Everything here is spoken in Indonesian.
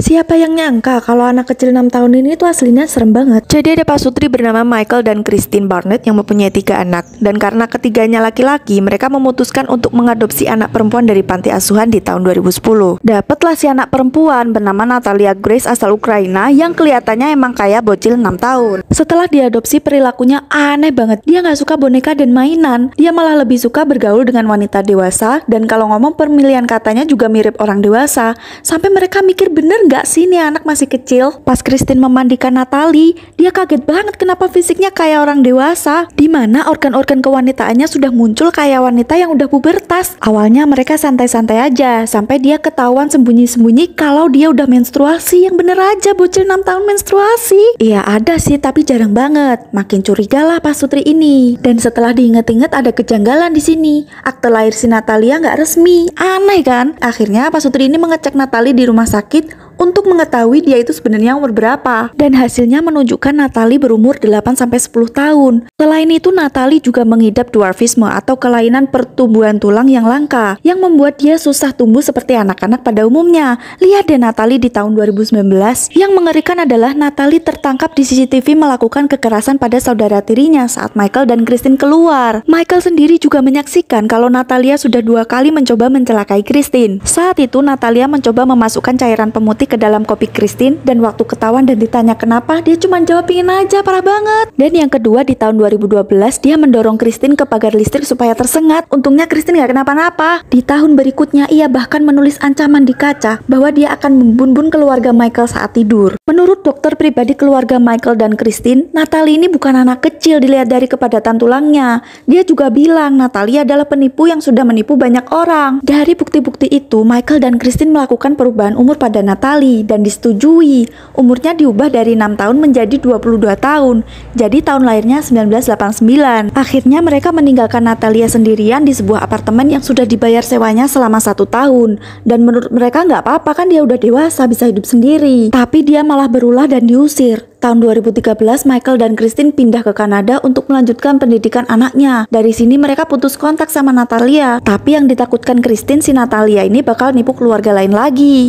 Siapa yang nyangka kalau anak kecil 6 tahun ini tuh aslinya serem banget. Jadi ada pasutri bernama Michael dan Christine Barnett yang mempunyai tiga anak. Dan karena ketiganya laki-laki, mereka memutuskan untuk mengadopsi anak perempuan dari panti asuhan di tahun 2010. Dapatlah si anak perempuan bernama Natalia Grace asal Ukraina yang kelihatannya emang kayak bocil 6 tahun. Setelah diadopsi perilakunya aneh banget. Dia nggak suka boneka dan mainan. Dia malah lebih suka bergaul dengan wanita dewasa dan kalau ngomong pemilihan katanya juga mirip orang dewasa. Sampai mereka mikir bener nggak sih nih anak masih kecil? Pas Christine memandikan Natali, dia kaget banget kenapa fisiknya kayak orang dewasa. Dimana organ-organ kewanitaannya sudah muncul kayak wanita yang udah pubertas. Awalnya mereka santai-santai aja, sampai dia ketahuan sembunyi-sembunyi kalau dia udah menstruasi. Yang bener aja bocil 6 tahun menstruasi. Iya ada sih, tapi jarang banget. Makin curiga lah pas sutri ini. Dan setelah diinget-inget ada kejanggalan di sini. Akte lahir si Natalia nggak resmi. Aneh kan? Akhirnya pas sutri ini mengecek Natali di rumah sakit untuk mengetahui dia itu sebenarnya umur berapa. Dan hasilnya menunjukkan Natalie berumur 8-10 tahun. Selain itu, Natalie juga mengidap dwarfisme atau kelainan pertumbuhan tulang yang langka, yang membuat dia susah tumbuh seperti anak-anak pada umumnya. Lihat deh Natalie di tahun 2019. Yang mengerikan adalah Natalie tertangkap di CCTV melakukan kekerasan pada saudara tirinya saat Michael dan Christine keluar. Michael sendiri juga menyaksikan kalau Natalia sudah dua kali mencoba mencelakai Christine. Saat itu, Natalia mencoba memasukkan cairan pemutih ke dalam kopi Christine dan waktu ketahuan dan ditanya kenapa, dia cuma jawab pingin aja, parah banget. Dan yang kedua di tahun 2012 dia mendorong Christine ke pagar listrik supaya tersengat. Untungnya Christine gak kenapa-napa. Di tahun berikutnya ia bahkan menulis ancaman di kaca bahwa dia akan membunbun keluarga Michael saat tidur. Menurut dokter pribadi keluarga Michael dan Christine, Natalie ini bukan anak kecil dilihat dari kepadatan tulangnya. Dia juga bilang Natalie adalah penipu yang sudah menipu banyak orang. Dari bukti-bukti itu, Michael dan Christine melakukan perubahan umur pada Natalie sekali dan disetujui. Umurnya diubah dari 6 tahun menjadi 22 tahun, jadi tahun lahirnya 1989. Akhirnya mereka meninggalkan Natalia sendirian di sebuah apartemen yang sudah dibayar sewanya selama satu tahun. Dan menurut mereka nggak apa-apa kan dia udah dewasa bisa hidup sendiri. Tapi dia malah berulah dan diusir. Tahun 2013, Michael dan Christine pindah ke Kanada untuk melanjutkan pendidikan anaknya. Dari sini mereka putus kontak sama Natalia. Tapi yang ditakutkan Christine, si Natalia ini bakal nipu keluarga lain lagi.